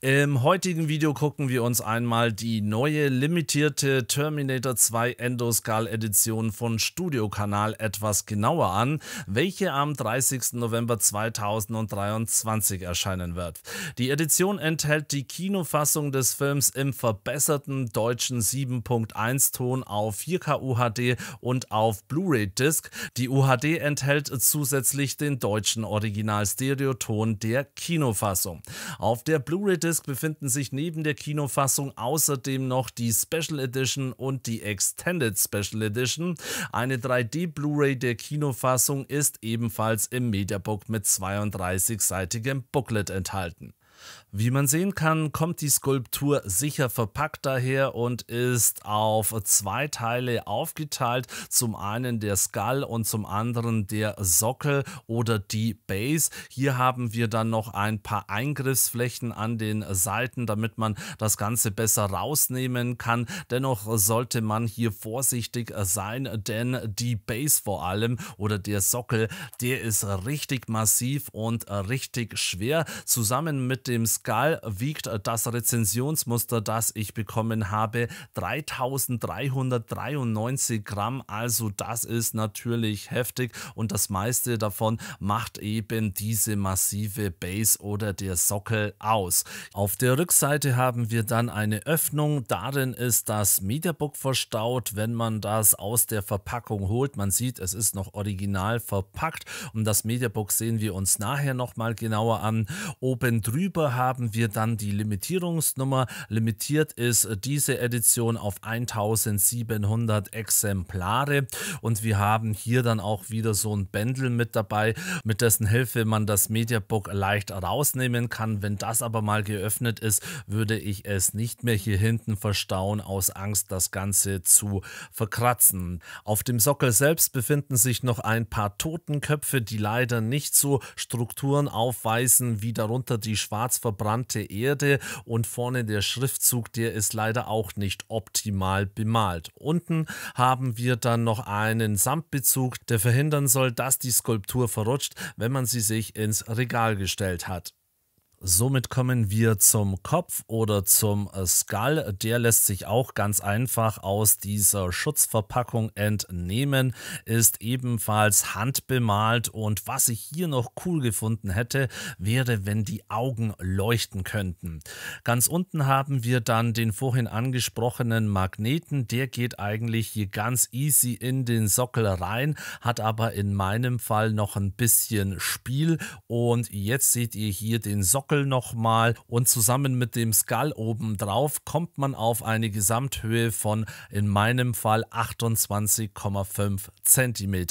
Im heutigen Video gucken wir uns einmal die neue limitierte Terminator 2 Endoscal Edition von Studio Kanal etwas genauer an, welche am 30. November 2023 erscheinen wird. Die Edition enthält die Kinofassung des Films im verbesserten deutschen 7.1 Ton auf 4K UHD und auf Blu-ray Disc. Die UHD enthält zusätzlich den deutschen Original Stereoton der Kinofassung. Auf der Blu-ray Disc befinden sich neben der Kinofassung außerdem noch die Special Edition und die Extended Special Edition. Eine 3D Blu-ray der Kinofassung ist ebenfalls im Mediabook mit 32-seitigem Booklet enthalten. Wie man sehen kann, kommt die Skulptur sicher verpackt daher und ist auf zwei Teile aufgeteilt. Zum einen der Skull und zum anderen der Sockel oder die Base. Hier haben wir dann noch ein paar Eingriffsflächen an den Seiten, damit man das Ganze besser rausnehmen kann. Dennoch sollte man hier vorsichtig sein, denn die Base vor allem oder der Sockel, der ist richtig massiv und richtig schwer. Zusammen mit dem Skull wiegt das Rezensionsmuster, das ich bekommen habe, 3393 Gramm. Also das ist natürlich heftig und das meiste davon macht eben diese massive Base oder der Sockel aus. Auf der Rückseite haben wir dann eine Öffnung. Darin ist das Mediabook verstaut, wenn man das aus der Verpackung holt. Man sieht, es ist noch original verpackt und das Mediabook sehen wir uns nachher nochmal genauer an. Oben drüber darüber haben wir dann die Limitierungsnummer. Limitiert ist diese Edition auf 1700 Exemplare und wir haben hier dann auch wieder so ein Bändel mit dabei, mit dessen Hilfe man das Mediabook leicht rausnehmen kann. Wenn das aber mal geöffnet ist, würde ich es nicht mehr hier hinten verstauen, aus Angst, das Ganze zu verkratzen. Auf dem Sockel selbst befinden sich noch ein paar Totenköpfe, die leider nicht so Strukturen aufweisen wie darunter die schwarzen schwarz verbrannte Erde und vorne der Schriftzug, der ist leider auch nicht optimal bemalt. Unten haben wir dann noch einen Samtbezug, der verhindern soll, dass die Skulptur verrutscht, wenn man sie sich ins Regal gestellt hat. Somit kommen wir zum Kopf oder zum äh, Skull. Der lässt sich auch ganz einfach aus dieser Schutzverpackung entnehmen, ist ebenfalls handbemalt und was ich hier noch cool gefunden hätte, wäre, wenn die Augen leuchten könnten. Ganz unten haben wir dann den vorhin angesprochenen Magneten. Der geht eigentlich hier ganz easy in den Sockel rein, hat aber in meinem Fall noch ein bisschen Spiel und jetzt seht ihr hier den Sockel Sockel nochmal und zusammen mit dem Skull oben drauf kommt man auf eine Gesamthöhe von in meinem Fall 28,5 cm.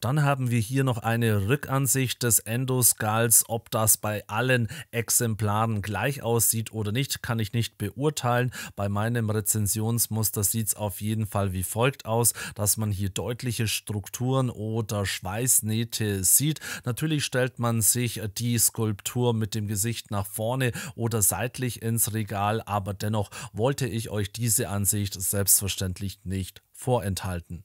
Dann haben wir hier noch eine Rückansicht des Endoskals. Ob das bei allen Exemplaren gleich aussieht oder nicht, kann ich nicht beurteilen. Bei meinem Rezensionsmuster sieht es auf jeden Fall wie folgt aus, dass man hier deutliche Strukturen oder Schweißnähte sieht. Natürlich stellt man sich die Skulptur mit dem Gesicht nach vorne oder seitlich ins Regal, aber dennoch wollte ich euch diese Ansicht selbstverständlich nicht vorenthalten.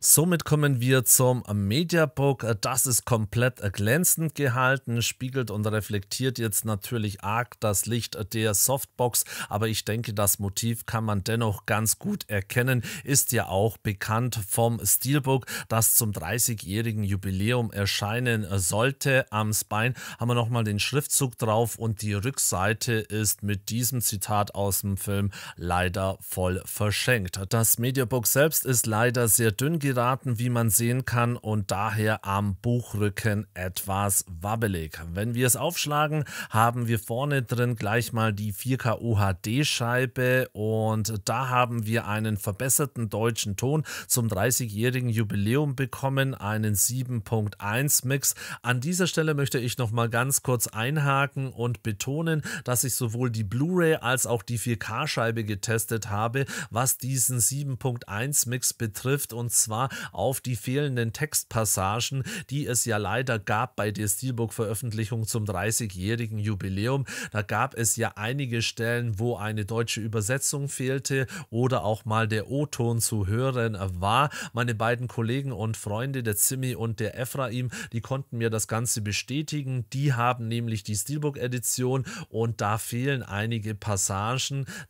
Somit kommen wir zum Mediabook. Das ist komplett glänzend gehalten, spiegelt und reflektiert jetzt natürlich arg das Licht der Softbox, aber ich denke, das Motiv kann man dennoch ganz gut erkennen. Ist ja auch bekannt vom Steelbook, das zum 30-jährigen Jubiläum erscheinen sollte. Am Spine haben wir nochmal den Schriftzug drauf und die Rückseite ist mit diesem Zitat aus dem Film leider voll verschenkt. Das Mediabook selbst ist leider sehr dünn geraten, wie man sehen kann, und daher am Buchrücken etwas wabbelig. Wenn wir es aufschlagen, haben wir vorne drin gleich mal die 4K UHD-Scheibe und da haben wir einen verbesserten deutschen Ton zum 30-jährigen Jubiläum bekommen, einen 7.1-Mix. An dieser Stelle möchte ich noch mal ganz kurz einhaken und betonen, dass ich sowohl die Blu-ray als auch die 4K-Scheibe getestet habe, was diesen 7.1-Mix betrifft und zwar war auf die fehlenden Textpassagen, die es ja leider gab bei der Steelbook-Veröffentlichung zum 30-jährigen Jubiläum. Da gab es ja einige Stellen, wo eine deutsche Übersetzung fehlte oder auch mal der O-Ton zu hören war. Meine beiden Kollegen und Freunde, der Zimmi und der Ephraim, die konnten mir das Ganze bestätigen. Die haben nämlich die Steelbook-Edition und da fehlen einige Passagen.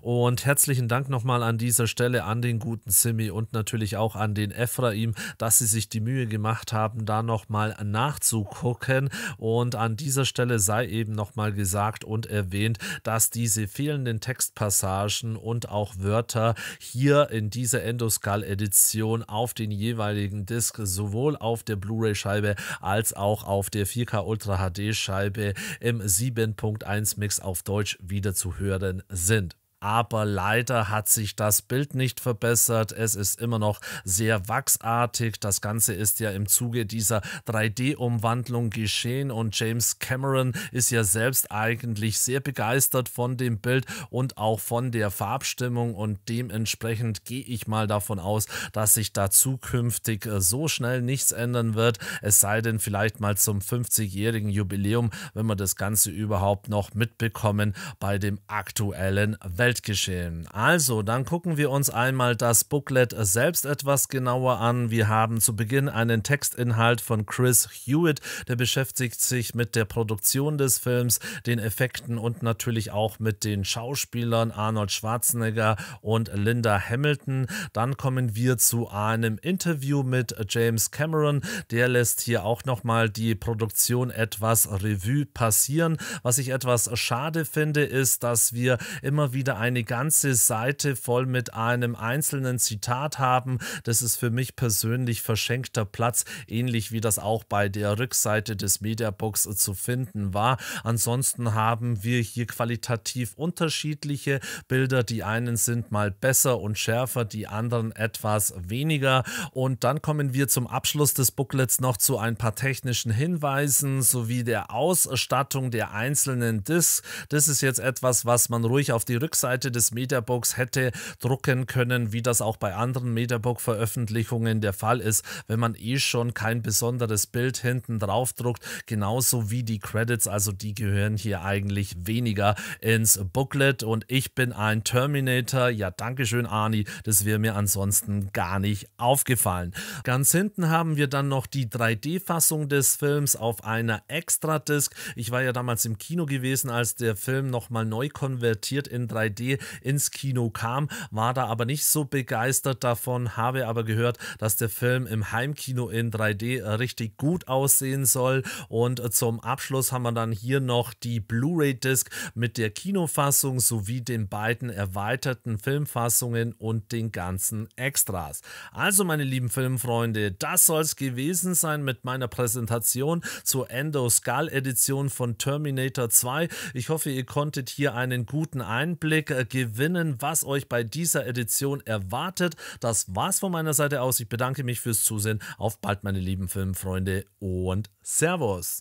Und herzlichen Dank nochmal an dieser Stelle an den guten Zimmi und natürlich auch an den Ephraim Ephraim, dass sie sich die Mühe gemacht haben, da nochmal nachzugucken. Und an dieser Stelle sei eben nochmal gesagt und erwähnt, dass diese fehlenden Textpassagen und auch Wörter hier in dieser Endoscal-Edition auf den jeweiligen Disk sowohl auf der Blu-ray-Scheibe als auch auf der 4K Ultra HD-Scheibe im 7.1 Mix auf Deutsch wieder zu hören sind aber leider hat sich das Bild nicht verbessert. Es ist immer noch sehr wachsartig. Das Ganze ist ja im Zuge dieser 3D-Umwandlung geschehen und James Cameron ist ja selbst eigentlich sehr begeistert von dem Bild und auch von der Farbstimmung und dementsprechend gehe ich mal davon aus, dass sich da zukünftig äh, so schnell nichts ändern wird. Es sei denn vielleicht mal zum 50-jährigen Jubiläum, wenn wir das Ganze überhaupt noch mitbekommen bei dem aktuellen Wettbewerb. Weltgeschehen. Also, dann gucken wir uns einmal das Booklet selbst etwas genauer an. Wir haben zu Beginn einen Textinhalt von Chris Hewitt, der beschäftigt sich mit der Produktion des Films, den Effekten und natürlich auch mit den Schauspielern Arnold Schwarzenegger und Linda Hamilton. Dann kommen wir zu einem Interview mit James Cameron. Der lässt hier auch nochmal die Produktion etwas Revue passieren. Was ich etwas schade finde, ist, dass wir immer wieder eine ganze Seite voll mit einem einzelnen Zitat haben. Das ist für mich persönlich verschenkter Platz, ähnlich wie das auch bei der Rückseite des Mediabooks zu finden war. Ansonsten haben wir hier qualitativ unterschiedliche Bilder. Die einen sind mal besser und schärfer, die anderen etwas weniger. Und dann kommen wir zum Abschluss des Booklets noch zu ein paar technischen Hinweisen sowie der Ausstattung der einzelnen Discs. Das ist jetzt etwas, was man ruhig auf die Rückseite Webseite des Metabooks hätte drucken können, wie das auch bei anderen Metabook-Veröffentlichungen der Fall ist, wenn man eh schon kein besonderes Bild hinten drauf druckt, genauso wie die Credits, also die gehören hier eigentlich weniger ins Booklet und ich bin ein Terminator, ja dankeschön Arni, das wäre mir ansonsten gar nicht aufgefallen. Ganz hinten haben wir dann noch die 3D-Fassung des Films auf einer Extra-Disc. Ich war ja damals im Kino gewesen, als der Film nochmal neu konvertiert in 3D 3D ins Kino kam, war da aber nicht so begeistert davon, habe aber gehört, dass der Film im Heimkino in 3D richtig gut aussehen soll. Und zum Abschluss haben wir dann hier noch die Blu-ray-Disc mit der Kinofassung sowie den beiden erweiterten Filmfassungen und den ganzen Extras. Also meine lieben Filmfreunde, das soll es gewesen sein mit meiner Präsentation zur Endo Skull Edition von Terminator 2. Ich hoffe, ihr konntet hier einen guten Einblick Feedback gewinnen, was euch bei dieser Edition erwartet. Das war's von meiner Seite aus. Ich bedanke mich fürs Zusehen. Auf bald, meine lieben Filmfreunde und Servus.